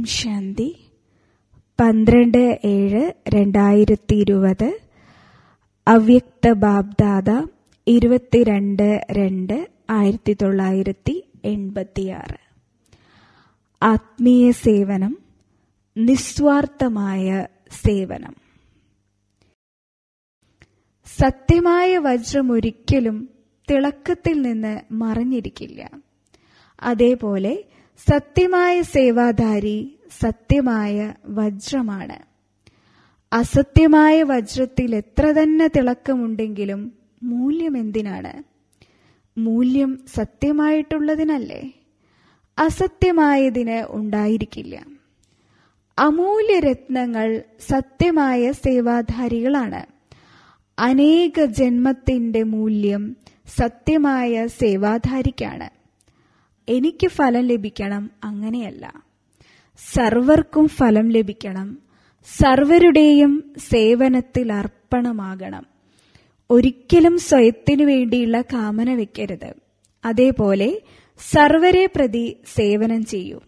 ഓം ശാന്തി പന്ത്രണ്ട് ഏഴ് രണ്ടായിരത്തി ഇരുപത് അവ്യക്ത ബാബ്ദാദ ഇരുപത്തിരണ്ട് രണ്ട് ആയിരത്തി തൊള്ളായിരത്തി എൺപത്തിയാറ് ആത്മീയ സേവനം നിസ്വാർത്ഥമായ സേവനം സത്യമായ വജ്രം ഒരിക്കലും തിളക്കത്തിൽ നിന്ന് മറിഞ്ഞിരിക്കില്ല അതേപോലെ സത്യമായ സേവാധാരി സത്യമായ വജ്രമാണ് അസത്യമായ വജ്രത്തിൽ എത്ര തന്നെ തിളക്കമുണ്ടെങ്കിലും മൂല്യം എന്തിനാണ് മൂല്യം സത്യമായിട്ടുള്ളതിനല്ലേ അസത്യമായതിന് ഉണ്ടായിരിക്കില്ല അമൂല്യരത്നങ്ങൾ സത്യമായ സേവാധാരികളാണ് അനേക ജന്മത്തിന്റെ മൂല്യം സത്യമായ സേവാധാരിക്കാണ് എനിക്ക് ഫലം ലഭിക്കണം അങ്ങനെയല്ല സർവർക്കും ഫലം ലഭിക്കണം സർവരുടെയും സേവനത്തിൽ അർപ്പണമാകണം ഒരിക്കലും സ്വയത്തിനു വേണ്ടിയുള്ള കാമന വെക്കരുത് അതേപോലെ സർവരെ പ്രതി സേവനം ചെയ്യൂ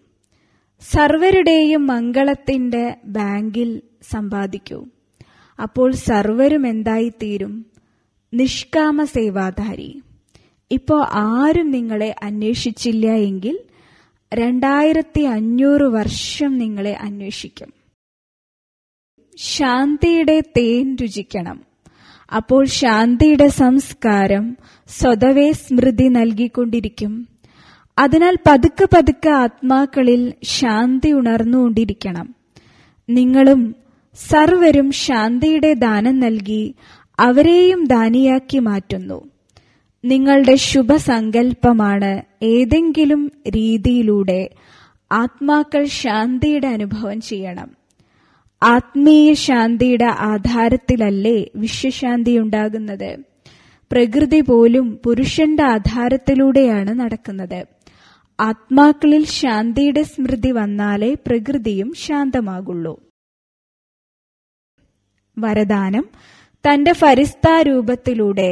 സർവരുടെയും മംഗളത്തിന്റെ ബാങ്കിൽ സമ്പാദിക്കൂ അപ്പോൾ സർവരും എന്തായിത്തീരും നിഷ്കാമ സേവാധാരി ഇപ്പോ ആരും നിങ്ങളെ അന്വേഷിച്ചില്ല എങ്കിൽ രണ്ടായിരത്തി അഞ്ഞൂറ് വർഷം നിങ്ങളെ അന്വേഷിക്കും ശാന്തിയുടെ തേൻ രുചിക്കണം അപ്പോൾ ശാന്തിയുടെ സംസ്കാരം സ്വതവേ സ്മൃതി നൽകിക്കൊണ്ടിരിക്കും അതിനാൽ പതുക്കെ പതുക്കെ ആത്മാക്കളിൽ ശാന്തി ഉണർന്നുകൊണ്ടിരിക്കണം നിങ്ങളും സർവരും ശാന്തിയുടെ ദാനം നൽകി അവരെയും ദാനിയാക്കി മാറ്റുന്നു നിങ്ങളുടെ ശുഭസങ്കല്പമാണ് ഏതെങ്കിലും രീതിയിലൂടെ ആത്മാക്കൾ ശാന്തിയുടെ അനുഭവം ചെയ്യണം ആത്മീയ ശാന്തിയുടെ ആധാരത്തിലല്ലേ വിശ്വശാന്തി ഉണ്ടാകുന്നത് പ്രകൃതി പോലും പുരുഷന്റെ ആധാരത്തിലൂടെയാണ് നടക്കുന്നത് ആത്മാക്കളിൽ ശാന്തിയുടെ സ്മൃതി വന്നാലേ പ്രകൃതിയും ശാന്തമാകുള്ളൂ വരദാനം തന്റെ ഫരിസ്താരൂപത്തിലൂടെ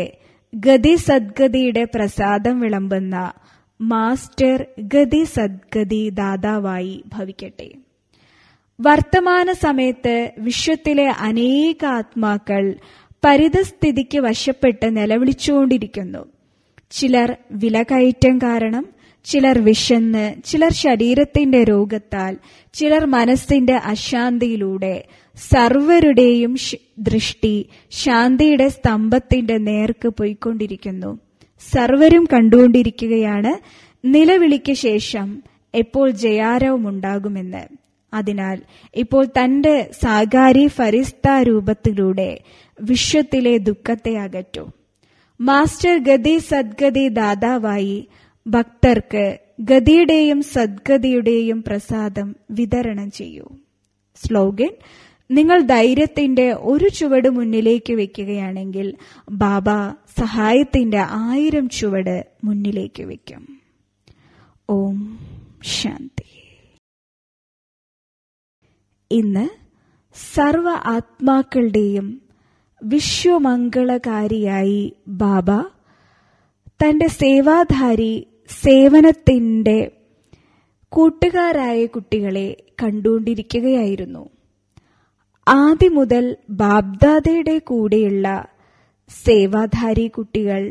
ഗതി സദ്ഗതിയുടെ പ്രസാദം വിളമ്പുന്ന മാസ്റ്റർ ഗതി സദ്ഗതി ദാതാവായി ഭവിക്കട്ടെ വർത്തമാന സമയത്ത് വിശ്വത്തിലെ അനേക ആത്മാക്കൾ പരിതസ്ഥിതിക്ക് വശപ്പെട്ട് നിലവിളിച്ചുകൊണ്ടിരിക്കുന്നു ചിലർ കയറ്റം കാരണം ചിലർ വിശന്ന് ചിലർ ശരീരത്തിന്റെ രോഗത്താൽ ചിലർ മനസ്സിന്റെ അശാന്തിയിലൂടെ സർവരുടെയും ദൃഷ്ടി ശാന്തിയുടെ സ്തംഭത്തിന്റെ നേർക്ക് പോയിക്കൊണ്ടിരിക്കുന്നു സർവരും കണ്ടുകൊണ്ടിരിക്കുകയാണ് നിലവിളിക്ക് ശേഷം എപ്പോൾ ജയാരവും ഉണ്ടാകുമെന്ന് അതിനാൽ ഇപ്പോൾ തന്റെ സാഗാരി ഫരിസ്ത രൂപത്തിലൂടെ വിശ്വത്തിലെ ദുഃഖത്തെ അകറ്റു മാസ്റ്റർ ഗതി സദ്ഗതി ദാതാവായി ഭക്തർക്ക് ഗതിയുടെയും സദ്ഗതിയുടെയും പ്രസാദം വിതരണം ചെയ്യൂ സ്ലോഗൻ നിങ്ങൾ ധൈര്യത്തിന്റെ ഒരു ചുവട് മുന്നിലേക്ക് വെക്കുകയാണെങ്കിൽ ബാബ സഹായത്തിന്റെ ആയിരം ചുവട് മുന്നിലേക്ക് വെക്കും ഓം ശാന്തി ഇന്ന് സർവ ആത്മാക്കളുടെയും വിശ്വമംഗളകാരിയായി ബാബ തന്റെ സേവാധാരി സേവനത്തിൻ്റെ കൂട്ടുകാരായ കുട്ടികളെ കണ്ടുകൊണ്ടിരിക്കുകയായിരുന്നു ആദ്യ മുതൽ ബാബ്ദാദയുടെ കൂടെയുള്ള സേവാധാരി കുട്ടികൾ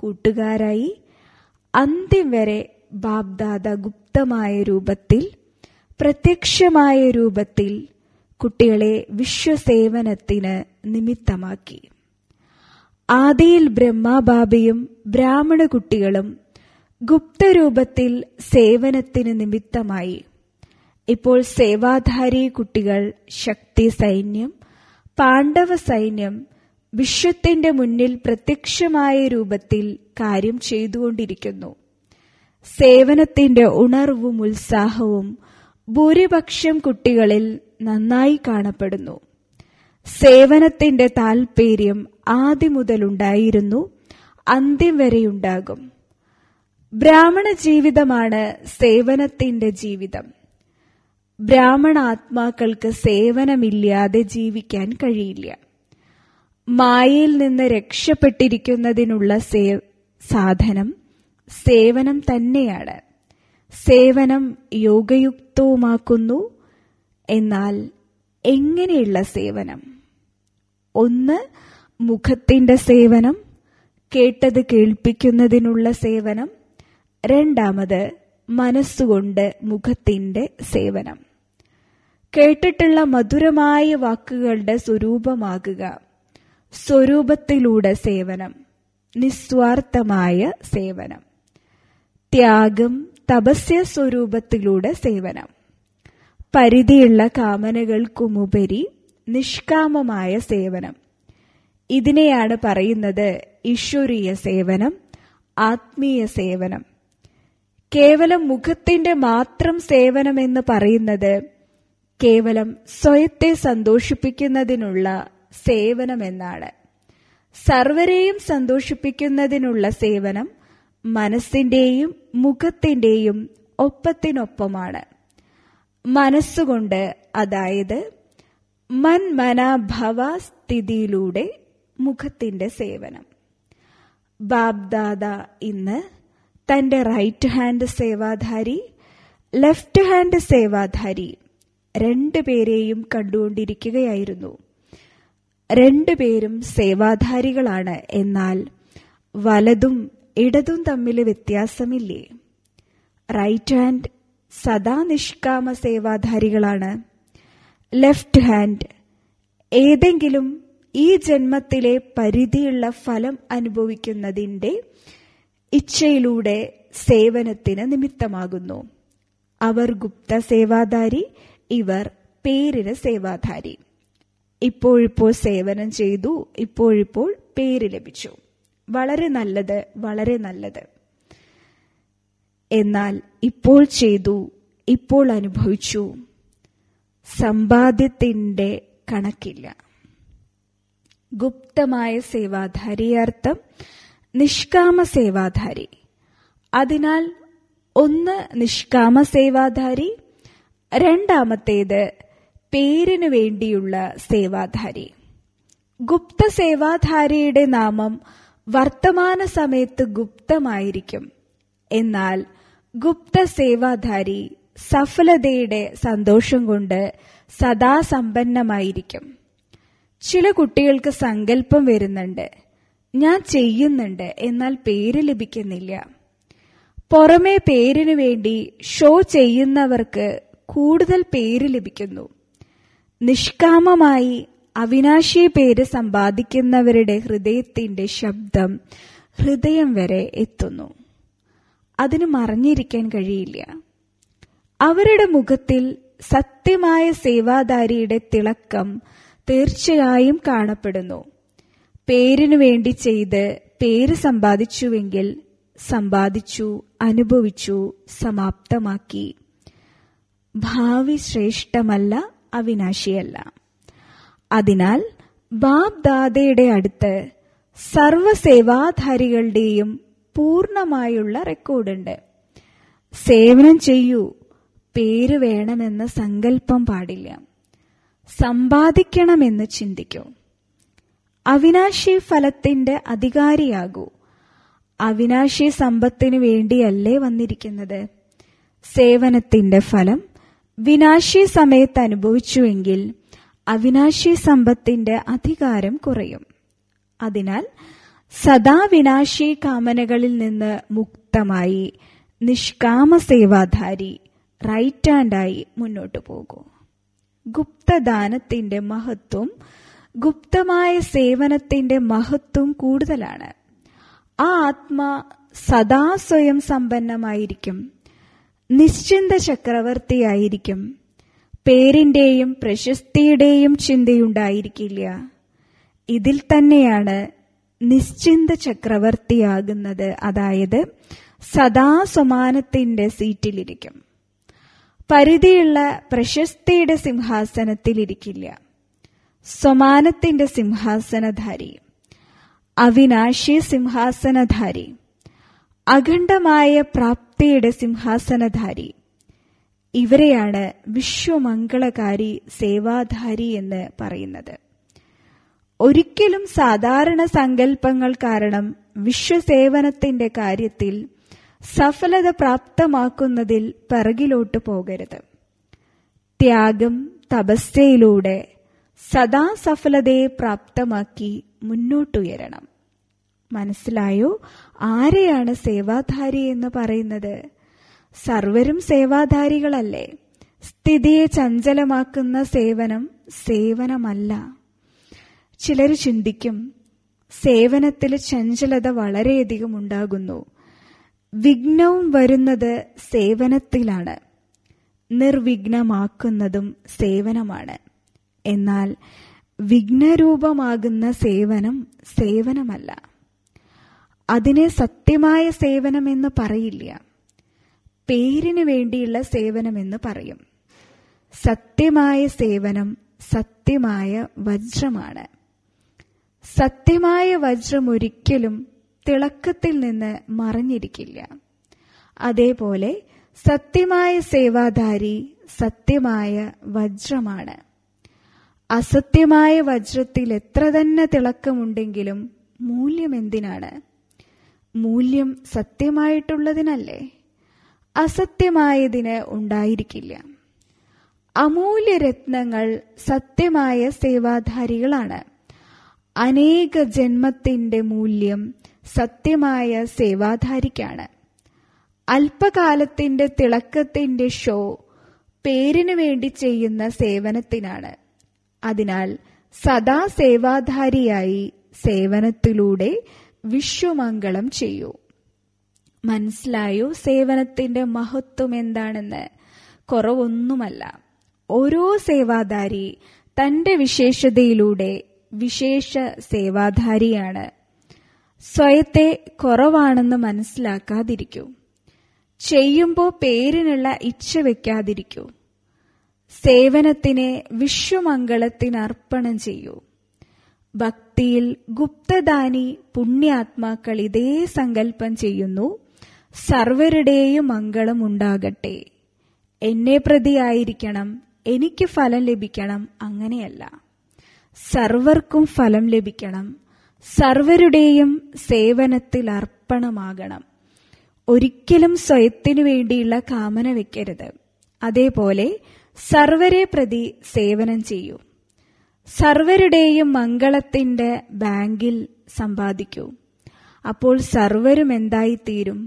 കൂട്ടുകാരായി അന്ത്യം വരെ ബാബ്ദാദ ഗുപ്തമായ രൂപത്തിൽ പ്രത്യക്ഷമായ രൂപത്തിൽ കുട്ടികളെ വിശ്വസേവനത്തിന് നിമിത്തമാക്കി ആദിയിൽ ബ്രഹ്മാബാബയും ബ്രാഹ്മണ കുട്ടികളും ഗുപ്തരൂപത്തിൽ സേവനത്തിന് നിമിത്തമായി ഇപ്പോൾ സേവാധാരി കുട്ടികൾ ശക്തി സൈന്യം പാണ്ഡവ സൈന്യം വിശ്വത്തിന്റെ മുന്നിൽ പ്രത്യക്ഷമായ രൂപത്തിൽ കാര്യം ചെയ്തുകൊണ്ടിരിക്കുന്നു സേവനത്തിന്റെ ഉണർവും ഉത്സാഹവും ഭൂരിപക്ഷം കുട്ടികളിൽ നന്നായി കാണപ്പെടുന്നു സേവനത്തിന്റെ താൽപ്പര്യം ആദ്യം മുതലുണ്ടായിരുന്നു അന്ത്യം വരെയുണ്ടാകും ബ്രാഹ്മണ ജീവിതമാണ് സേവനത്തിന്റെ ജീവിതം ബ്രാഹ്മണാത്മാക്കൾക്ക് സേവനമില്ലാതെ ജീവിക്കാൻ കഴിയില്ല മായയിൽ നിന്ന് രക്ഷപ്പെട്ടിരിക്കുന്നതിനുള്ള സേ സാധനം സേവനം തന്നെയാണ് സേവനം യോഗയുക്തവുമാക്കുന്നു എന്നാൽ എങ്ങനെയുള്ള സേവനം ഒന്ന് മുഖത്തിന്റെ സേവനം കേട്ടത് കേൾപ്പിക്കുന്നതിനുള്ള സേവനം രണ്ടാമത് മനസ്സുകൊണ്ട് മുഖത്തിൻ്റെ സേവനം കേട്ടിട്ടുള്ള മധുരമായ വാക്കുകളുടെ സ്വരൂപമാകുക സ്വരൂപത്തിലൂടെ സേവനം നിസ്വാർത്ഥമായ സേവനം ത്യാഗം തപസ്യ സ്വരൂപത്തിലൂടെ സേവനം പരിധിയുള്ള കാമനകൾക്കുമുപരി നിഷ്കാമമായ സേവനം ഇതിനെയാണ് പറയുന്നത് ഈശ്വരീയ സേവനം ആത്മീയ സേവനം കേവലം മുഖത്തിന്റെ മാത്രം സേവനമെന്ന് പറയുന്നത് കേവലം സ്വയത്തെ സന്തോഷിപ്പിക്കുന്നതിനുള്ള സേവനമെന്നാണ് സർവരെയും സന്തോഷിപ്പിക്കുന്നതിനുള്ള സേവനം മനസ്സിന്റെയും മുഖത്തിന്റെയും ഒപ്പത്തിനൊപ്പമാണ് മനസ്സുകൊണ്ട് അതായത് മൻ മനഭവ സ്ഥിതിയിലൂടെ മുഖത്തിന്റെ സേവനം ബാബ്ദാദ ഇന്ന് തൻ്റെ റൈറ്റ് ഹാൻഡ് സേവാധാരി ലെഫ്റ്റ് ഹാൻഡ് സേവാധാരി രണ്ടുപേരെയും കണ്ടുകൊണ്ടിരിക്കുകയായിരുന്നു രണ്ടുപേരും സേവാധാരികളാണ് എന്നാൽ വലതും ഇടതും തമ്മിൽ വ്യത്യാസമില്ലേ റൈറ്റ് ഹാൻഡ് സദാ നിഷ്കാമ സേവാധാരികളാണ് ലെഫ്റ്റ് ഹാൻഡ് ഏതെങ്കിലും ഈ ജന്മത്തിലെ പരിധിയുള്ള ഫലം അനുഭവിക്കുന്നതിൻ്റെ ഇച്ഛയിലൂടെ സേവനത്തിന് നിമിത്തമാകുന്നു അവർ ഗുപ്ത സേവാധാരി ഇവർ പേരിന് സേവാധാരി ഇപ്പോഴിപ്പോൾ സേവനം ചെയ്തു ഇപ്പോഴിപ്പോൾ പേര് ലഭിച്ചു വളരെ നല്ലത് വളരെ നല്ലത് എന്നാൽ ഇപ്പോൾ ചെയ്തു ഇപ്പോൾ അനുഭവിച്ചു സമ്പാദ്യത്തിന്റെ കണക്കില്ല ഗുപ്തമായ സേവാധാരിയാർത്ഥം നിഷ്കാമ സേവാധാരി അതിനാൽ ഒന്ന് നിഷ്കാമ സേവാധാരി രണ്ടാമത്തേത് പേരിനു വേണ്ടിയുള്ള സേവാധാരി ഗുപ്ത സേവാധാരിയുടെ നാമം വർത്തമാന സമയത്ത് ഗുപ്തമായിരിക്കും എന്നാൽ ഗുപ്ത സേവാധാരി സഫലതയുടെ സന്തോഷം കൊണ്ട് സദാസമ്പന്നമായിരിക്കും സമ്പന്നമായിരിക്കും ചില കുട്ടികൾക്ക് സങ്കല്പം വരുന്നുണ്ട് ഞാൻ ചെയ്യുന്നുണ്ട് എന്നാൽ പേര് ലഭിക്കുന്നില്ല പുറമേ പേരിനു വേണ്ടി ഷോ ചെയ്യുന്നവർക്ക് കൂടുതൽ പേര് ലഭിക്കുന്നു നിഷ്കാമമായി അവിനാശി പേര് സമ്പാദിക്കുന്നവരുടെ ഹൃദയത്തിന്റെ ശബ്ദം ഹൃദയം വരെ എത്തുന്നു അതിന് മറഞ്ഞിരിക്കാൻ കഴിയില്ല അവരുടെ മുഖത്തിൽ സത്യമായ സേവാധാരിയുടെ തിളക്കം തീർച്ചയായും കാണപ്പെടുന്നു പേരിനു വേണ്ടി ചെയ്ത് പേര് സമ്പാദിച്ചുവെങ്കിൽ സമ്പാദിച്ചു അനുഭവിച്ചു സമാപ്തമാക്കി ഭാവി ശ്രേഷ്ഠമല്ല അവിനാശിയല്ല അതിനാൽ ബാബ് അടുത്ത് സർവസേവാധാരികളുടെയും പൂർണമായുള്ള റെക്കോർഡുണ്ട് സേവനം ചെയ്യൂ പേര് വേണമെന്ന സങ്കല്പം പാടില്ല സമ്പാദിക്കണമെന്ന് ചിന്തിക്കും അവിനാശി ഫലത്തിന്റെ അധികാരിയാകൂ അവിനാശി സമ്പത്തിനു വേണ്ടിയല്ലേ വന്നിരിക്കുന്നത് സേവനത്തിന്റെ ഫലം വിനാശി സമയത്ത് അനുഭവിച്ചുവെങ്കിൽ അവിനാശി സമ്പത്തിന്റെ അധികാരം കുറയും അതിനാൽ സദാ വിനാശി കാമനകളിൽ നിന്ന് മുക്തമായി നിഷ്കാമ സേവാധാരി റൈറ്റ് ഹാൻഡായി മുന്നോട്ടു പോകൂ ഗുപ്തദാനത്തിന്റെ മഹത്വം ഗുപ്തമായ സേവനത്തിന്റെ മഹത്വം കൂടുതലാണ് ആ ആത്മാ സദാ സ്വയം സമ്പന്നമായിരിക്കും നിശ്ചിന്ത ചക്രവർത്തിയായിരിക്കും പേരിന്റെയും പ്രശസ്തിയുടെയും ചിന്തയുണ്ടായിരിക്കില്ല ഇതിൽ തന്നെയാണ് നിശ്ചിന്ത ചക്രവർത്തിയാകുന്നത് അതായത് സദാ സമാനത്തിന്റെ സീറ്റിലിരിക്കും പരിധിയുള്ള പ്രശസ്തിയുടെ സിംഹാസനത്തിലിരിക്കില്ല സമാനത്തിന്റെ സിംഹാസനധാരി അവിനാശി സിംഹാസനധാരി അഖണ്ഡമായ പ്രാപ്തിയുടെ സിംഹാസനധാരി ഇവരെയാണ് വിശ്വമംഗളകാരി സേവാധാരി എന്ന് പറയുന്നത് ഒരിക്കലും സാധാരണ സങ്കല്പങ്ങൾ കാരണം വിശ്വസേവനത്തിന്റെ കാര്യത്തിൽ സഫലത പ്രാപ്തമാക്കുന്നതിൽ പിറകിലോട്ട് പോകരുത് ത്യാഗം തപസ്യയിലൂടെ സദാ സഫലതയെ പ്രാപ്തമാക്കി മുന്നോട്ടുയരണം മനസ്സിലായോ ആരെയാണ് സേവാധാരി എന്ന് പറയുന്നത് സർവരും സേവാധാരികളല്ലേ സ്ഥിതിയെ ചഞ്ചലമാക്കുന്ന സേവനം സേവനമല്ല ചിലർ ചിന്തിക്കും സേവനത്തിൽ ചഞ്ചലത വളരെയധികം ഉണ്ടാകുന്നു വിഘ്നവും വരുന്നത് സേവനത്തിലാണ് നിർവിഘ്നമാക്കുന്നതും സേവനമാണ് എന്നാൽ വിഘ്നരൂപമാകുന്ന സേവനം സേവനമല്ല അതിനെ സത്യമായ സേവനമെന്ന് പറയില്ല പേരിന് വേണ്ടിയുള്ള സേവനമെന്ന് പറയും സത്യമായ സേവനം സത്യമായ വജ്രമാണ് സത്യമായ വജ്രം ഒരിക്കലും തിളക്കത്തിൽ നിന്ന് മറഞ്ഞിരിക്കില്ല അതേപോലെ സത്യമായ സേവാധാരി സത്യമായ വജ്രമാണ് അസത്യമായ വജ്രത്തിൽ എത്ര തന്നെ തിളക്കമുണ്ടെങ്കിലും മൂല്യം എന്തിനാണ് മൂല്യം സത്യമായിട്ടുള്ളതിനല്ലേ അസത്യമായതിന് ഉണ്ടായിരിക്കില്ല അമൂല്യരത്നങ്ങൾ സത്യമായ സേവാധാരികളാണ് അനേക ജന്മത്തിന്റെ മൂല്യം സത്യമായ സേവാധാരിക്കാണ് അല്പകാലത്തിന്റെ തിളക്കത്തിന്റെ ഷോ പേരിനു വേണ്ടി ചെയ്യുന്ന സേവനത്തിനാണ് അതിനാൽ സദാ സേവാധാരിയായി സേവനത്തിലൂടെ വിശ്വമംഗളം ചെയ്യൂ മനസ്സിലായോ സേവനത്തിന്റെ മഹത്വം എന്താണെന്ന് കുറവൊന്നുമല്ല ഓരോ സേവാധാരി തന്റെ വിശേഷതയിലൂടെ വിശേഷ സേവാധാരിയാണ് സ്വയത്തെ കുറവാണെന്ന് മനസ്സിലാക്കാതിരിക്കൂ ചെയ്യുമ്പോൾ പേരിനുള്ള ഇച്ഛ വെക്കാതിരിക്കൂ സേവനത്തിനെ വിശ്വമംഗളത്തിനർപ്പണം ചെയ്യൂ ഭക്തിയിൽ ഗുപ്തദാനി പുണ്യാത്മാക്കൾ ഇതേ സങ്കല്പം ചെയ്യുന്നു സർവരുടെയും മംഗളം ഉണ്ടാകട്ടെ എന്നെ പ്രതിയായിരിക്കണം എനിക്ക് ഫലം ലഭിക്കണം അങ്ങനെയല്ല സർവർക്കും ഫലം ലഭിക്കണം സർവരുടെയും സേവനത്തിൽ അർപ്പണമാകണം ഒരിക്കലും സ്വയത്തിനു വേണ്ടിയുള്ള കാമന വെക്കരുത് അതേപോലെ സർവരെ പ്രതി സേവനം ചെയ്യൂ സർവരുടെയും മംഗളത്തിന്റെ ബാങ്കിൽ സമ്പാദിക്കൂ അപ്പോൾ സർവരും എന്തായിത്തീരും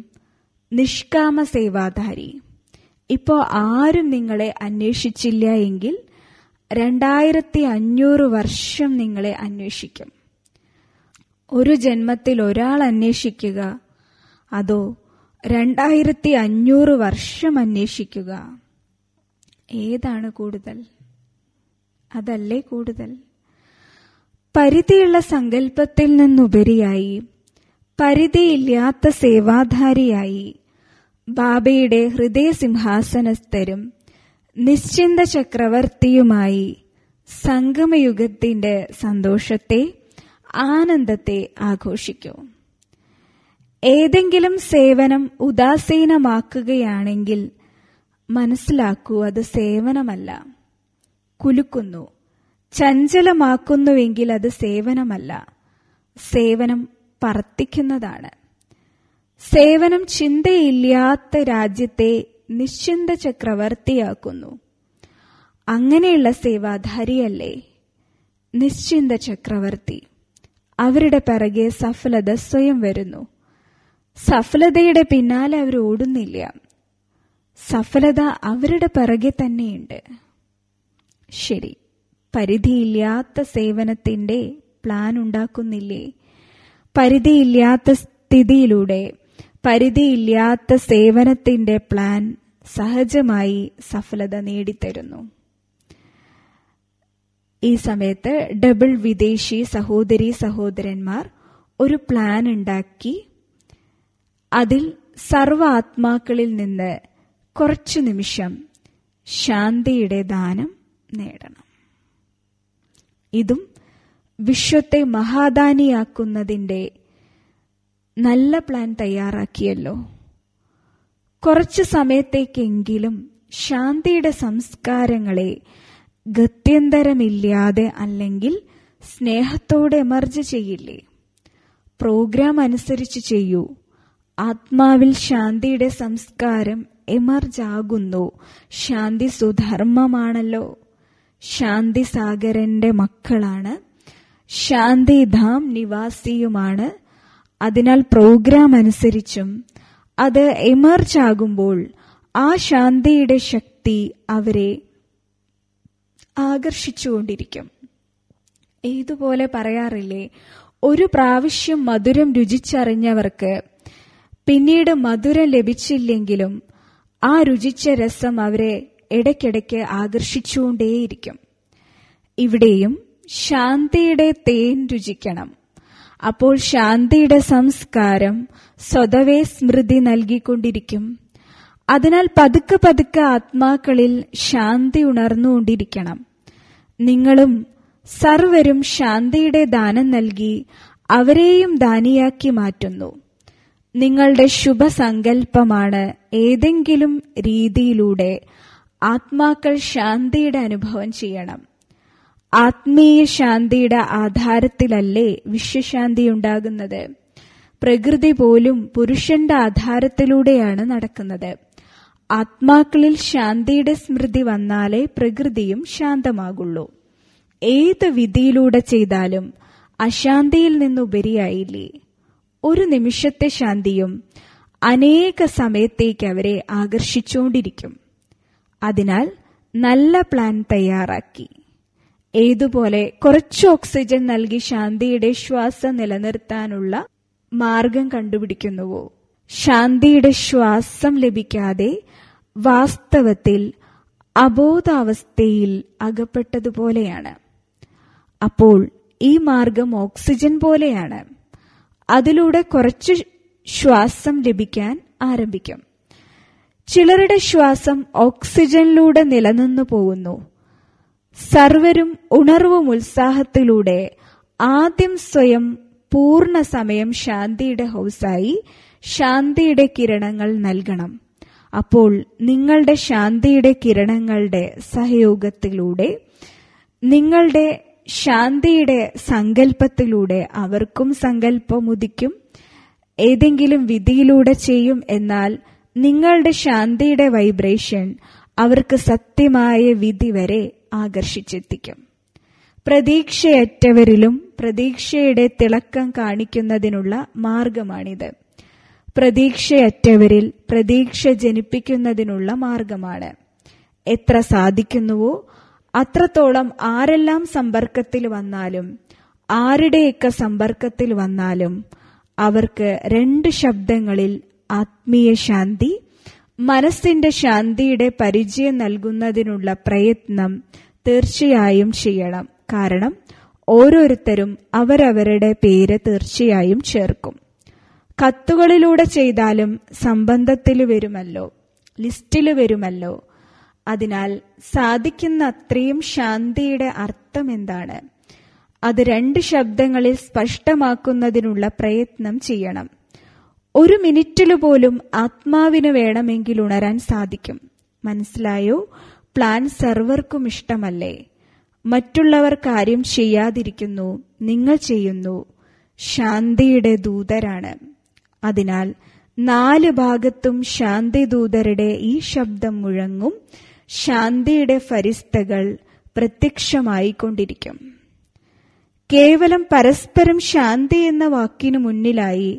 നിഷ്കാമ സേവാധാരി ഇപ്പോൾ ആരും നിങ്ങളെ അന്വേഷിച്ചില്ല എങ്കിൽ രണ്ടായിരത്തി അഞ്ഞൂറ് വർഷം നിങ്ങളെ അന്വേഷിക്കും ഒരു ജന്മത്തിൽ ഒരാൾ അന്വേഷിക്കുക അതോ രണ്ടായിരത്തി അഞ്ഞൂറ് വർഷം അന്വേഷിക്കുക ഏതാണ് കൂടുതൽ അതല്ലേ കൂടുതൽ പരിധിയുള്ള സങ്കല്പത്തിൽ നിന്നുപരിയായി പരിധിയില്ലാത്ത സേവാധാരിയായി ബാബയുടെ ഹൃദയസിംഹാസനസ്ഥരും നിശ്ചിന്ത ചക്രവർത്തിയുമായി സംഗമയുഗത്തിന്റെ സന്തോഷത്തെ ആനന്ദത്തെ ആഘോഷിക്കൂ ഏതെങ്കിലും സേവനം ഉദാസീനമാക്കുകയാണെങ്കിൽ മനസ്സിലാക്കൂ അത് സേവനമല്ല കുലുക്കുന്നു ചഞ്ചലമാക്കുന്നുവെങ്കിൽ അത് സേവനമല്ല സേവനം പറത്തിക്കുന്നതാണ് സേവനം ചിന്തയില്ലാത്ത രാജ്യത്തെ നിശ്ചിന്ത ചക്രവർത്തിയാക്കുന്നു അങ്ങനെയുള്ള സേവാധാരിയല്ലേ നിശ്ചിന്ത ചക്രവർത്തി അവരുടെ പിറകെ സഫലത സ്വയം വരുന്നു സഫലതയുടെ പിന്നാലെ അവർ ഓടുന്നില്ല സഫലത അവരുടെ പിറകെ തന്നെയുണ്ട് ശരി പരിധിയില്ലാത്ത സേവനത്തിൻ്റെ പ്ലാൻ ഉണ്ടാക്കുന്നില്ലേ പരിധിയില്ലാത്ത സ്ഥിതിയിലൂടെ പരിധിയില്ലാത്ത സേവനത്തിൻ്റെ പ്ലാൻ സഹജമായി സഫലത നേടിത്തരുന്നു ഈ സമയത്ത് ഡബിൾ വിദേശി സഹോദരി സഹോദരന്മാർ ഒരു പ്ലാൻ ഉണ്ടാക്കി അതിൽ സർവ ആത്മാക്കളിൽ നിന്ന് കുറച്ചു നിമിഷം ശാന്തിയുടെ ദാനം നേടണം ഇതും വിശ്വത്തെ മഹാദാനിയാക്കുന്നതിൻ്റെ നല്ല പ്ലാൻ തയ്യാറാക്കിയല്ലോ കുറച്ച് സമയത്തേക്കെങ്കിലും ശാന്തിയുടെ സംസ്കാരങ്ങളെ ഗത്യന്തരമില്ലാതെ അല്ലെങ്കിൽ സ്നേഹത്തോടെ എമർജ് ചെയ്യില്ലേ പ്രോഗ്രാം അനുസരിച്ച് ചെയ്യൂ ആത്മാവിൽ ശാന്തിയുടെ സംസ്കാരം എമർജാകുന്നു ശാന്തി സുധർമ്മമാണല്ലോ ശാന്തി സാഗരന്റെ മക്കളാണ് ശാന്തിധാം നിവാസിയുമാണ് അതിനാൽ പ്രോഗ്രാം അനുസരിച്ചും അത് എമർജ് ആകുമ്പോൾ ആ ശാന്തിയുടെ ശക്തി അവരെ ആകർഷിച്ചുകൊണ്ടിരിക്കും ഏതുപോലെ പറയാറില്ലേ ഒരു പ്രാവശ്യം മധുരം രുചിച്ചറിഞ്ഞവർക്ക് പിന്നീട് മധുരം ലഭിച്ചില്ലെങ്കിലും ആ രുചിച്ച രസം അവരെ ഇടയ്ക്കിടയ്ക്ക് ആകർഷിച്ചുകൊണ്ടേയിരിക്കും ഇവിടെയും ശാന്തിയുടെ തേൻ രുചിക്കണം അപ്പോൾ ശാന്തിയുടെ സംസ്കാരം സ്വതവേ സ്മൃതി നൽകിക്കൊണ്ടിരിക്കും അതിനാൽ പതുക്കെ പതുക്കെ ആത്മാക്കളിൽ ശാന്തി ഉണർന്നുകൊണ്ടിരിക്കണം നിങ്ങളും സർവരും ശാന്തിയുടെ ദാനം നൽകി അവരെയും ദാനിയാക്കി മാറ്റുന്നു നിങ്ങളുടെ ശുഭസങ്കല്പമാണ് ഏതെങ്കിലും രീതിയിലൂടെ ആത്മാക്കൾ ശാന്തിയുടെ അനുഭവം ചെയ്യണം ആത്മീയ ശാന്തിയുടെ ആധാരത്തിലല്ലേ വിശ്വശാന്തി ഉണ്ടാകുന്നത് പ്രകൃതി പോലും പുരുഷന്റെ ആധാരത്തിലൂടെയാണ് നടക്കുന്നത് ആത്മാക്കളിൽ ശാന്തിയുടെ സ്മൃതി വന്നാലേ പ്രകൃതിയും ശാന്തമാകുള്ളൂ ഏത് വിധിയിലൂടെ ചെയ്താലും അശാന്തിയിൽ നിന്നുപരിയായില്ലേ ഒരു നിമിഷത്തെ ശാന്തിയും അനേക സമയത്തേക്ക് അവരെ ആകർഷിച്ചുകൊണ്ടിരിക്കും അതിനാൽ നല്ല പ്ലാൻ തയ്യാറാക്കി ഏതുപോലെ കുറച്ച് ഓക്സിജൻ നൽകി ശാന്തിയുടെ ശ്വാസം നിലനിർത്താനുള്ള മാർഗം കണ്ടുപിടിക്കുന്നുവോ ശാന്തിയുടെ ശ്വാസം ലഭിക്കാതെ വാസ്തവത്തിൽ അബോധാവസ്ഥയിൽ അകപ്പെട്ടതുപോലെയാണ് അപ്പോൾ ഈ മാർഗം ഓക്സിജൻ പോലെയാണ് അതിലൂടെ കുറച്ച് ശ്വാസം ലഭിക്കാൻ ആരംഭിക്കും ചിലരുടെ ശ്വാസം ഓക്സിജനിലൂടെ നിലനിന്നു പോകുന്നു സർവരും ഉണർവും ഉത്സാഹത്തിലൂടെ ആദ്യം സ്വയം പൂർണ്ണ സമയം ശാന്തിയുടെ ഹൗസായി ശാന്തിയുടെ കിരണങ്ങൾ നൽകണം അപ്പോൾ നിങ്ങളുടെ ശാന്തിയുടെ കിരണങ്ങളുടെ സഹയോഗത്തിലൂടെ നിങ്ങളുടെ ശാന്തിയുടെ സങ്കല്പത്തിലൂടെ അവർക്കും സങ്കല്പം ഉദിക്കും ഏതെങ്കിലും വിധിയിലൂടെ ചെയ്യും എന്നാൽ നിങ്ങളുടെ ശാന്തിയുടെ വൈബ്രേഷൻ അവർക്ക് സത്യമായ വിധി വരെ ആകർഷിച്ചെത്തിക്കും പ്രതീക്ഷയറ്റവരിലും പ്രതീക്ഷയുടെ തിളക്കം കാണിക്കുന്നതിനുള്ള മാർഗമാണിത് പ്രതീക്ഷയറ്റവരിൽ പ്രതീക്ഷ ജനിപ്പിക്കുന്നതിനുള്ള മാർഗമാണ് എത്ര സാധിക്കുന്നുവോ അത്രത്തോളം ആരെല്ലാം സമ്പർക്കത്തിൽ വന്നാലും ആരുടെയൊക്കെ സമ്പർക്കത്തിൽ വന്നാലും അവർക്ക് രണ്ട് ശബ്ദങ്ങളിൽ ആത്മീയ ശാന്തി മനസ്സിന്റെ ശാന്തിയുടെ പരിചയം നൽകുന്നതിനുള്ള പ്രയത്നം തീർച്ചയായും ചെയ്യണം കാരണം ഓരോരുത്തരും അവരവരുടെ പേര് തീർച്ചയായും ചേർക്കും കത്തുകളിലൂടെ ചെയ്താലും സംബന്ധത്തിൽ വരുമല്ലോ ലിസ്റ്റിൽ വരുമല്ലോ അതിനാൽ സാധിക്കുന്ന അത്രയും ശാന്തിയുടെ അർത്ഥം എന്താണ് അത് രണ്ട് ശബ്ദങ്ങളിൽ സ്പഷ്ടമാക്കുന്നതിനുള്ള പ്രയത്നം ചെയ്യണം ഒരു പോലും ആത്മാവിന് വേണമെങ്കിൽ ഉണരാൻ സാധിക്കും മനസ്സിലായോ പ്ലാൻ സർവർക്കും ഇഷ്ടമല്ലേ മറ്റുള്ളവർ കാര്യം ചെയ്യാതിരിക്കുന്നു നിങ്ങൾ ചെയ്യുന്നു ശാന്തിയുടെ ദൂതരാണ് അതിനാൽ നാല് ഭാഗത്തും ദൂതരുടെ ഈ ശബ്ദം മുഴങ്ങും ശാന്തിയുടെ ഫരിസ്തകൾ പ്രത്യക്ഷമായിക്കൊണ്ടിരിക്കും കേവലം പരസ്പരം ശാന്തി എന്ന വാക്കിനു മുന്നിലായി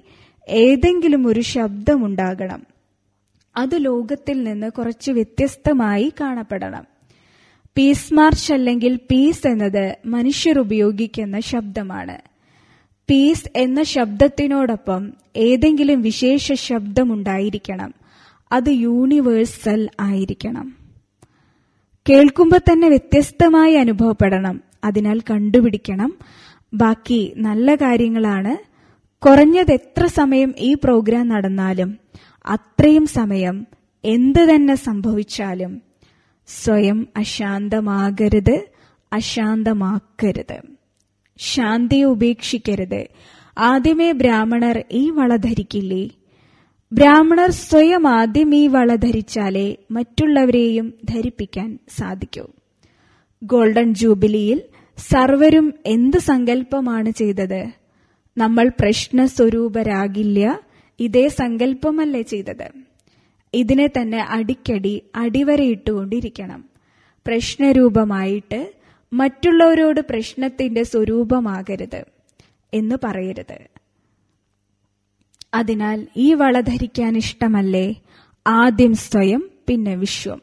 ഏതെങ്കിലും ഒരു ശബ്ദമുണ്ടാകണം അത് ലോകത്തിൽ നിന്ന് കുറച്ച് വ്യത്യസ്തമായി കാണപ്പെടണം പീസ് മാർച്ച് അല്ലെങ്കിൽ പീസ് എന്നത് മനുഷ്യർ ഉപയോഗിക്കുന്ന ശബ്ദമാണ് പീസ് എന്ന ശബ്ദത്തിനോടൊപ്പം ഏതെങ്കിലും വിശേഷ ശബ്ദമുണ്ടായിരിക്കണം അത് യൂണിവേഴ്സൽ ആയിരിക്കണം കേൾക്കുമ്പോൾ തന്നെ വ്യത്യസ്തമായി അനുഭവപ്പെടണം അതിനാൽ കണ്ടുപിടിക്കണം ബാക്കി നല്ല കാര്യങ്ങളാണ് കുറഞ്ഞത് എത്ര സമയം ഈ പ്രോഗ്രാം നടന്നാലും അത്രയും സമയം എന്ത് തന്നെ സംഭവിച്ചാലും സ്വയം അശാന്തമാകരുത് അശാന്തമാക്കരുത് ശാന്തിയെ ഉപേക്ഷിക്കരുത് ആദ്യമേ ബ്രാഹ്മണർ ഈ വള ധരിക്കില്ലേ ബ്രാഹ്മണർ സ്വയം ആദ്യം ഈ വള ധരിച്ചാലേ മറ്റുള്ളവരെയും ധരിപ്പിക്കാൻ സാധിക്കൂ ഗോൾഡൻ ജൂബിലിയിൽ സർവരും എന്ത് സങ്കല്പമാണ് ചെയ്തത് നമ്മൾ പ്രശ്ന സ്വരൂപരാകില്ല ഇതേ സങ്കല്പമല്ലേ ചെയ്തത് ഇതിനെ തന്നെ അടിക്കടി അടിവരയിട്ടുകൊണ്ടിരിക്കണം പ്രശ്നരൂപമായിട്ട് മറ്റുള്ളവരോട് പ്രശ്നത്തിന്റെ സ്വരൂപമാകരുത് എന്ന് പറയരുത് അതിനാൽ ഈ വള ധരിക്കാൻ ഇഷ്ടമല്ലേ ആദ്യം സ്വയം പിന്നെ വിശ്വം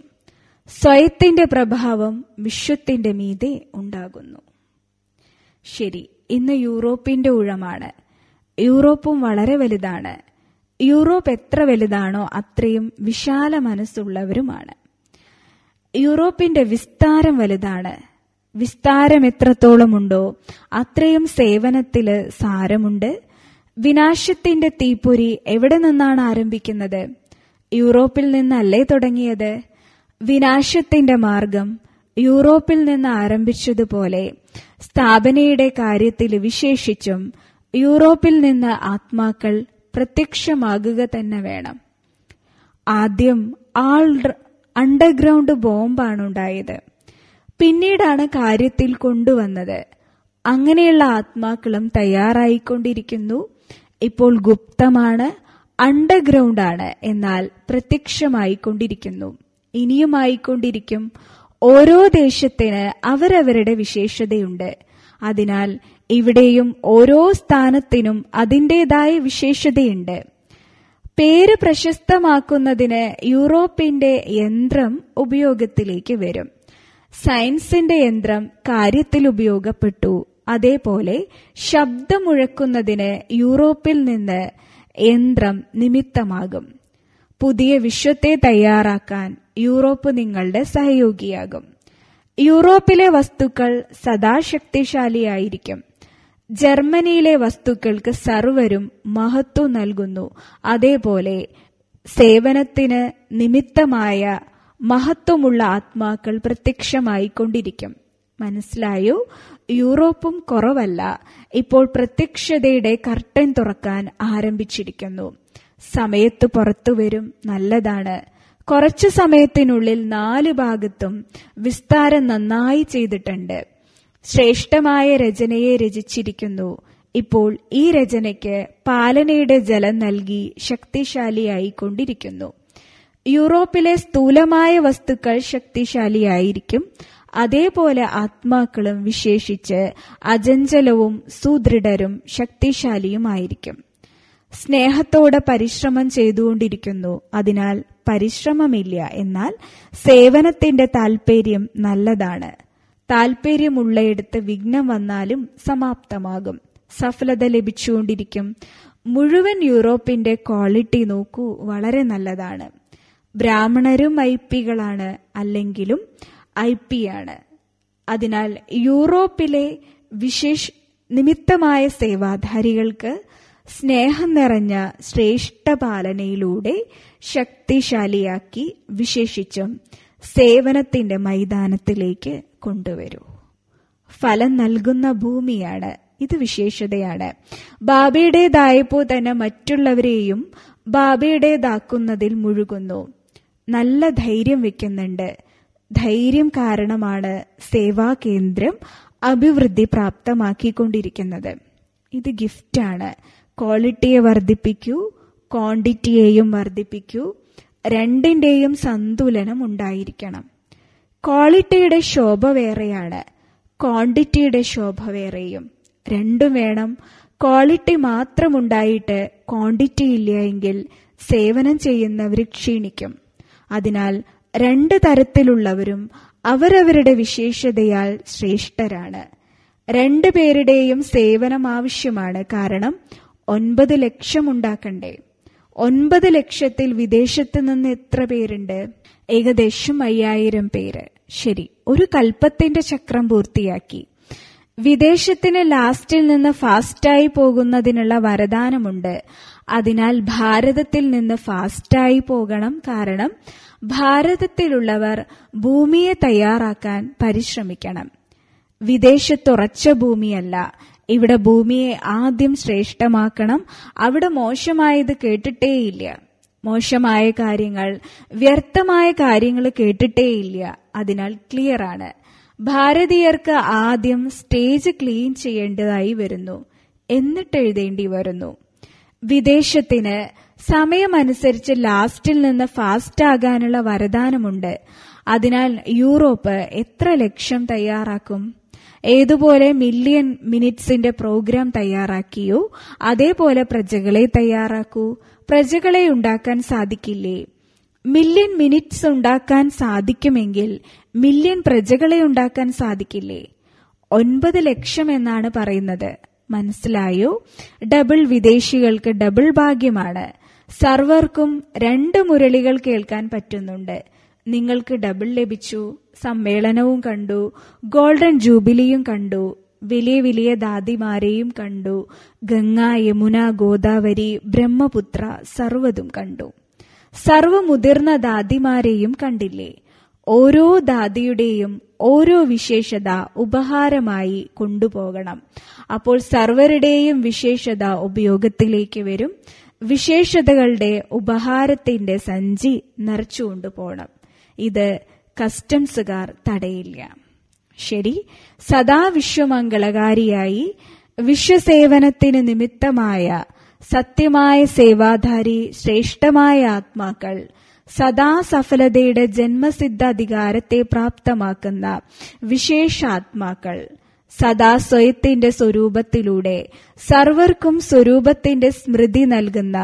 സ്വയത്തിന്റെ പ്രഭാവം വിശ്വത്തിന്റെ മീതെ ഉണ്ടാകുന്നു ശരി ഇന്ന് യൂറോപ്പിന്റെ ഊഴമാണ് യൂറോപ്പും വളരെ വലുതാണ് യൂറോപ്പ് എത്ര വലുതാണോ അത്രയും വിശാല മനസ്സുള്ളവരുമാണ് യൂറോപ്പിന്റെ വിസ്താരം വലുതാണ് വിസ്താരം എത്രത്തോളമുണ്ടോ അത്രയും സേവനത്തില് സാരമുണ്ട് വിനാശത്തിന്റെ തീപ്പൊരി എവിടെ നിന്നാണ് ആരംഭിക്കുന്നത് യൂറോപ്പിൽ നിന്നല്ലേ തുടങ്ങിയത് വിനാശത്തിന്റെ മാർഗം യൂറോപ്പിൽ നിന്ന് ആരംഭിച്ചതുപോലെ സ്ഥാപനയുടെ കാര്യത്തിൽ വിശേഷിച്ചും യൂറോപ്പിൽ നിന്ന് ആത്മാക്കൾ പ്രത്യക്ഷമാകുക തന്നെ വേണം ആദ്യം ആൾ അണ്ടർഗ്രൗണ്ട് ബോംബാണ് ഉണ്ടായത് പിന്നീടാണ് കാര്യത്തിൽ കൊണ്ടുവന്നത് അങ്ങനെയുള്ള ആത്മാക്കളും തയ്യാറായിക്കൊണ്ടിരിക്കുന്നു ഇപ്പോൾ ഗുപ്തമാണ് അണ്ടർഗ്രൗണ്ട് ആണ് എന്നാൽ പ്രത്യക്ഷമായി കൊണ്ടിരിക്കുന്നു കൊണ്ടിരിക്കും ഓരോ ദേശത്തിന് അവരവരുടെ വിശേഷതയുണ്ട് അതിനാൽ ഇവിടെയും ഓരോ സ്ഥാനത്തിനും അതിൻ്റെതായ വിശേഷതയുണ്ട് പേര് പ്രശസ്തമാക്കുന്നതിന് യൂറോപ്പിന്റെ യന്ത്രം ഉപയോഗത്തിലേക്ക് വരും സയൻസിന്റെ യന്ത്രം കാര്യത്തിൽ ഉപയോഗപ്പെട്ടു അതേപോലെ ശബ്ദമുഴക്കുന്നതിന് യൂറോപ്പിൽ നിന്ന് യന്ത്രം നിമിത്തമാകും പുതിയ വിശ്വത്തെ തയ്യാറാക്കാൻ യൂറോപ്പ് നിങ്ങളുടെ സഹയോഗിയാകും യൂറോപ്പിലെ വസ്തുക്കൾ സദാശക്തിശാലിയായിരിക്കും ജർമ്മനിയിലെ വസ്തുക്കൾക്ക് സർവരും മഹത്വം നൽകുന്നു അതേപോലെ സേവനത്തിന് നിമിത്തമായ മഹത്വമുള്ള ആത്മാക്കൾ പ്രത്യക്ഷമായിക്കൊണ്ടിരിക്കും മനസ്സിലായോ യൂറോപ്പും കുറവല്ല ഇപ്പോൾ പ്രത്യക്ഷതയുടെ കർട്ടൻ തുറക്കാൻ ആരംഭിച്ചിരിക്കുന്നു സമയത്ത് പുറത്തു വരും നല്ലതാണ് കുറച്ചു സമയത്തിനുള്ളിൽ നാല് ഭാഗത്തും വിസ്താരം നന്നായി ചെയ്തിട്ടുണ്ട് ശ്രേഷ്ഠമായ രചനയെ രചിച്ചിരിക്കുന്നു ഇപ്പോൾ ഈ രചനയ്ക്ക് പാലനയുടെ ജലം നൽകി ശക്തിശാലിയായി കൊണ്ടിരിക്കുന്നു യൂറോപ്പിലെ സ്ഥൂലമായ വസ്തുക്കൾ ശക്തിശാലിയായിരിക്കും അതേപോലെ ആത്മാക്കളും വിശേഷിച്ച് അജഞ്ചലവും സുദൃഢരും ശക്തിശാലിയുമായിരിക്കും സ്നേഹത്തോടെ പരിശ്രമം ചെയ്തുകൊണ്ടിരിക്കുന്നു അതിനാൽ പരിശ്രമമില്ല എന്നാൽ സേവനത്തിന്റെ താൽപ്പര്യം നല്ലതാണ് താൽപ്പര്യമുള്ളയിടത്ത് വിഘ്നം വന്നാലും സമാപ്തമാകും സഫലത ലഭിച്ചുകൊണ്ടിരിക്കും മുഴുവൻ യൂറോപ്പിന്റെ ക്വാളിറ്റി നോക്കൂ വളരെ നല്ലതാണ് ബ്രാഹ്മണരും ഐപ്പികളാണ് അല്ലെങ്കിലും ഐ പി ആണ് അതിനാൽ യൂറോപ്പിലെ വിശേഷ നിമിത്തമായ സേവാധാരികൾക്ക് സ്നേഹം നിറഞ്ഞ ശ്രേഷ്ഠ പാലനയിലൂടെ ശക്തിശാലിയാക്കി വിശേഷിച്ചും സേവനത്തിന്റെ മൈതാനത്തിലേക്ക് കൊണ്ടുവരൂ ഫലം നൽകുന്ന ഭൂമിയാണ് ഇത് വിശേഷതയാണ് ബാബയുടേതായപ്പോ തന്നെ മറ്റുള്ളവരെയും ബാബയുടേതാക്കുന്നതിൽ മുഴുകുന്നു നല്ല ധൈര്യം വെക്കുന്നുണ്ട് ധൈര്യം കാരണമാണ് സേവാ കേന്ദ്രം അഭിവൃദ്ധി പ്രാപ്തമാക്കിക്കൊണ്ടിരിക്കുന്നത് ഇത് ഗിഫ്റ്റാണ് ക്വാളിറ്റിയെ വർദ്ധിപ്പിക്കൂ ക്വാണ്ടിറ്റിയെയും വർദ്ധിപ്പിക്കൂ രണ്ടിൻ്റെയും സന്തുലനം ഉണ്ടായിരിക്കണം ക്വാളിറ്റിയുടെ ശോഭ വേറെയാണ് ക്വാണ്ടിറ്റിയുടെ ശോഭ വേറെയും രണ്ടും വേണം ക്വാളിറ്റി മാത്രമുണ്ടായിട്ട് ക്വാണ്ടിറ്റി ഇല്ല എങ്കിൽ സേവനം ചെയ്യുന്നവർ ക്ഷീണിക്കും അതിനാൽ രണ്ട് തരത്തിലുള്ളവരും അവരവരുടെ വിശേഷതയാൽ ശ്രേഷ്ഠരാണ് രണ്ടു പേരുടെയും സേവനം ആവശ്യമാണ് കാരണം ഒൻപത് ലക്ഷം ഉണ്ടാക്കണ്ടേ ഒൻപത് ലക്ഷത്തിൽ വിദേശത്ത് നിന്ന് എത്ര പേരുണ്ട് ഏകദേശം അയ്യായിരം പേര് ശരി ഒരു കൽപ്പത്തിന്റെ ചക്രം പൂർത്തിയാക്കി വിദേശത്തിന് ലാസ്റ്റിൽ നിന്ന് ഫാസ്റ്റായി പോകുന്നതിനുള്ള വരദാനമുണ്ട് അതിനാൽ ഭാരതത്തിൽ നിന്ന് ഫാസ്റ്റായി പോകണം കാരണം ഭാരതത്തിലുള്ളവർ ഭൂമിയെ തയ്യാറാക്കാൻ പരിശ്രമിക്കണം വിദേശത്തുറച്ച ഭൂമിയല്ല ഇവിടെ ഭൂമിയെ ആദ്യം ശ്രേഷ്ഠമാക്കണം അവിടെ മോശമായത് കേട്ടിട്ടേയില്ല മോശമായ കാര്യങ്ങൾ വ്യർത്ഥമായ കാര്യങ്ങൾ കേട്ടിട്ടേയില്ല അതിനാൽ ക്ലിയർ ആണ് ഭാരതീയർക്ക് ആദ്യം സ്റ്റേജ് ക്ലീൻ ചെയ്യേണ്ടതായി വരുന്നു എന്നിട്ട് എഴുതേണ്ടി വരുന്നു വിദേശത്തിന് സമയമനുസരിച്ച് ലാസ്റ്റിൽ നിന്ന് ഫാസ്റ്റ് ആകാനുള്ള വരദാനമുണ്ട് അതിനാൽ യൂറോപ്പ് എത്ര ലക്ഷ്യം തയ്യാറാക്കും ഏതുപോലെ മില്യൺ മിനിറ്റ്സിന്റെ പ്രോഗ്രാം തയ്യാറാക്കിയോ അതേപോലെ പ്രജകളെ തയ്യാറാക്കൂ പ്രജകളെ ഉണ്ടാക്കാൻ സാധിക്കില്ലേ മില്യൺ മിനിറ്റ്സ് ഉണ്ടാക്കാൻ സാധിക്കുമെങ്കിൽ മില്യൺ പ്രജകളെ ഉണ്ടാക്കാൻ സാധിക്കില്ലേ ഒൻപത് ലക്ഷം എന്നാണ് പറയുന്നത് മനസ്സിലായോ ഡബിൾ വിദേശികൾക്ക് ഡബിൾ ഭാഗ്യമാണ് സർവർക്കും രണ്ട് മുരളികൾ കേൾക്കാൻ പറ്റുന്നുണ്ട് നിങ്ങൾക്ക് ഡബിൾ ലഭിച്ചു സമ്മേളനവും കണ്ടു ഗോൾഡൻ ജൂബിലിയും കണ്ടു വലിയ വലിയ ദാദിമാരെയും കണ്ടു ഗംഗ യമുന ഗോദാവരി ബ്രഹ്മപുത്ര സർവതും കണ്ടു സർവ മുതിർന്ന ദാദിമാരെയും കണ്ടില്ലേ ഓരോ ദാദിയുടെയും ഓരോ വിശേഷത ഉപഹാരമായി കൊണ്ടുപോകണം അപ്പോൾ സർവരുടെയും വിശേഷത ഉപയോഗത്തിലേക്ക് വരും വിശേഷതകളുടെ ഉപഹാരത്തിന്റെ സഞ്ചി നിറച്ചുകൊണ്ട് പോകണം ഇത് കസ്റ്റംസുകാർ തടയില്ല ശരി സദാ വിശ്വമംഗളകാരിയായി വിശ്വസേവനത്തിന് നിമിത്തമായ സത്യമായ സേവാധാരി ശ്രേഷ്ഠമായ ആത്മാക്കൾ സദാ സഫലതയുടെ ജന്മസിദ്ധ അധികാരത്തെ പ്രാപ്തമാക്കുന്ന വിശേഷാത്മാക്കൾ സദാസ്വയത്തിന്റെ സ്വരൂപത്തിലൂടെ സർവർക്കും സ്വരൂപത്തിന്റെ സ്മൃതി നൽകുന്ന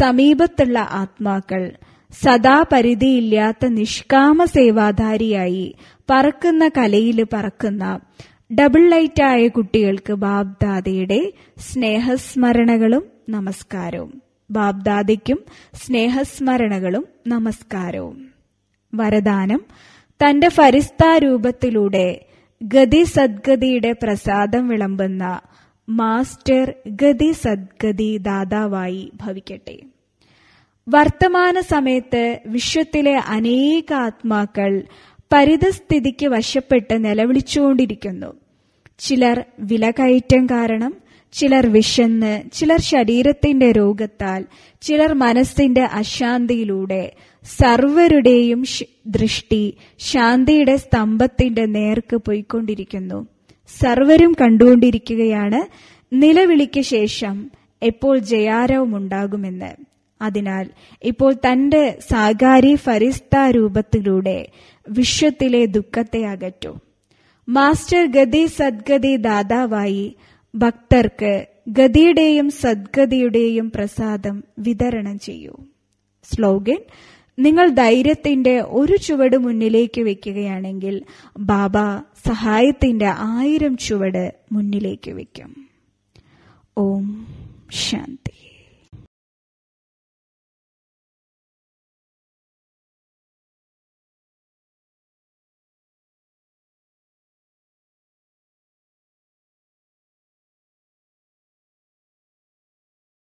സമീപത്തുള്ള ആത്മാക്കൾ സദാ പരിധിയില്ലാത്ത നിഷ്കാമ സേവാധാരിയായി പറക്കുന്ന കലയിൽ പറക്കുന്ന ഡബിൾ ലൈറ്റായ കുട്ടികൾക്ക് ബാബ്ദാദയുടെ സ്നേഹസ്മരണകളും നമസ്കാരവും ബാബ്ദാദയ്ക്കും സ്നേഹസ്മരണകളും നമസ്കാരവും വരദാനം തന്റെ ഫരിസ്താ രൂപത്തിലൂടെ ഗതി സദ്ഗതിയുടെ പ്രസാദം വിളമ്പുന്ന മാസ്റ്റർ ഗതി സദ്ഗതി ദാതാവായി ഭവിക്കട്ടെ വർത്തമാന സമയത്ത് വിശ്വത്തിലെ അനേക ആത്മാക്കൾ പരിതസ്ഥിതിക്ക് വശപ്പെട്ട് നിലവിളിച്ചുകൊണ്ടിരിക്കുന്നു ചിലർ കയറ്റം കാരണം ചിലർ വിശന്ന് ചിലർ ശരീരത്തിന്റെ രോഗത്താൽ ചിലർ മനസ്സിന്റെ അശാന്തിയിലൂടെ സർവരുടെയും ദൃഷ്ടി ശാന്തിയുടെ സ്തംഭത്തിന്റെ നേർക്ക് പോയിക്കൊണ്ടിരിക്കുന്നു സർവരും കണ്ടുകൊണ്ടിരിക്കുകയാണ് നിലവിളിക്ക് ശേഷം എപ്പോൾ ജയാരവും ഉണ്ടാകുമെന്ന് അതിനാൽ ഇപ്പോൾ തന്റെ സാഗാരി ഫരിസ്ത രൂപത്തിലൂടെ വിശ്വത്തിലെ ദുഃഖത്തെ അകറ്റു മാസ്റ്റർ ഗതി സദ്ഗതി ദാതാവായി ഭക്തർക്ക് ഗതിയുടെയും സദ്ഗതിയുടെയും പ്രസാദം വിതരണം ചെയ്യൂ സ്ലോഗൻ നിങ്ങൾ ധൈര്യത്തിന്റെ ഒരു ചുവട് മുന്നിലേക്ക് വെക്കുകയാണെങ്കിൽ ബാബ സഹായത്തിന്റെ ആയിരം ചുവട് മുന്നിലേക്ക് വെക്കും ഓം ശാന്തി